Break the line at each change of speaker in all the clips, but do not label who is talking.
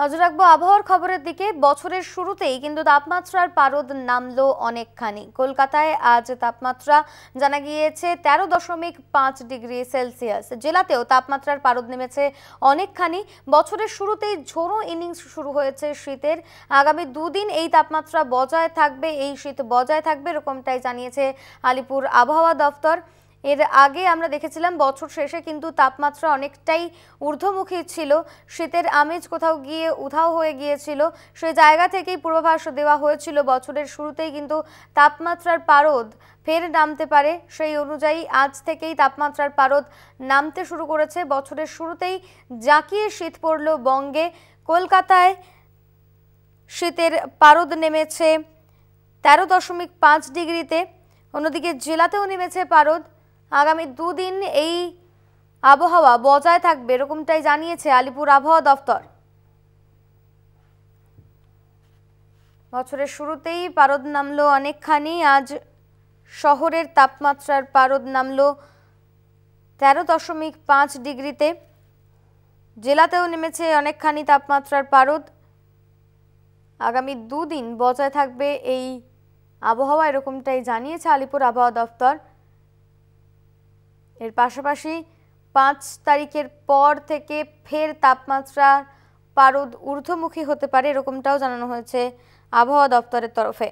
নজর রাখবো আবহাওয়ার খবরের দিকে বছরের শুরুতেই কিন্তু তাপমাত্রার পারদ নামলো অনেকখানি কলকাতায় আজ তাপমাত্রা জানা গিয়েছে তেরো দশমিক পাঁচ ডিগ্রি সেলসিয়াস জেলাতেও তাপমাত্রার পারদ নেমেছে অনেকখানি বছরের শুরুতেই ঝোড়ো ইনিংস শুরু হয়েছে শীতের আগামী দুদিন এই তাপমাত্রা বজায় থাকবে এই শীত বজায় থাকবে এরকমটাই জানিয়েছে আলিপুর আবহাওয়া দফতর এর আগে আমরা দেখেছিলাম বছর শেষে কিন্তু তাপমাত্রা অনেকটাই ঊর্ধ্বমুখী ছিল শীতের আমেজ কোথাও গিয়ে উধাও হয়ে গিয়েছিল সেই জায়গা থেকেই পূর্বাভাস দেওয়া হয়েছিল বছরের শুরুতেই কিন্তু তাপমাত্রার পারদ ফের নামতে পারে সেই অনুযায়ী আজ থেকেই তাপমাত্রার পারদ নামতে শুরু করেছে বছরের শুরুতেই জাঁকিয়ে শীত পড়ল বঙ্গে কলকাতায় শীতের পারদ নেমেছে তেরো দশমিক পাঁচ ডিগ্রিতে অন্যদিকে জেলাতেও নেমেছে পারদ আগামী দুদিন এই আবহাওয়া বজায় থাকবে এরকমটাই জানিয়েছে আলিপুর আবহাওয়া দপ্তর বছরের শুরুতেই পারদ নামলো অনেকখানি আজ শহরের তাপমাত্রার পারদ নামলো তেরো দশমিক পাঁচ ডিগ্রিতে জেলাতেও নেমেছে অনেকখানি তাপমাত্রার পারদ আগামী দুদিন বজায় থাকবে এই আবহাওয়া এরকমটাই জানিয়েছে আলিপুর আবহাওয়া দপ্তর এর পাশাপাশি পাঁচ তারিখের পর থেকে ফের তাপমাত্রা পারদ ঊর্ধ্বমুখী হতে পারে এরকমটাও জানানো হয়েছে আবহাওয়া দপ্তরের তরফে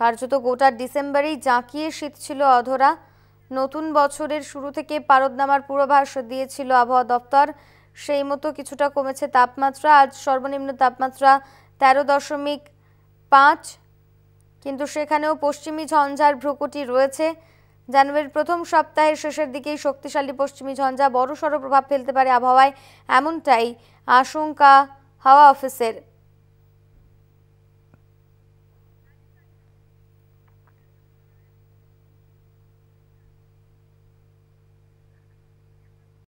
কার্যত গোটা ডিসেম্বরেই জাঁকিয়ে শীত ছিল অধরা নতুন বছরের শুরু থেকে পারদ নামার পূর্বাভাস দিয়েছিল আবহাওয়া দপ্তর সেই মতো কিছুটা কমেছে তাপমাত্রা আজ সর্বনিম্ন তাপমাত্রা তেরো দশমিক পাঁচ কিন্তু সেখানেও পশ্চিমী ঝঞ্ঝার ভ্রুকুটি রয়েছে জানুয়ারির প্রথম সপ্তাহের শেষের দিকেই শক্তিশালী পশ্চিমী ঝঞ্ঝা বড়সড় প্রভাব ফেলতে পারে আবহাওয়ায় এমনটাই আশঙ্কা হাওয়া অফিসের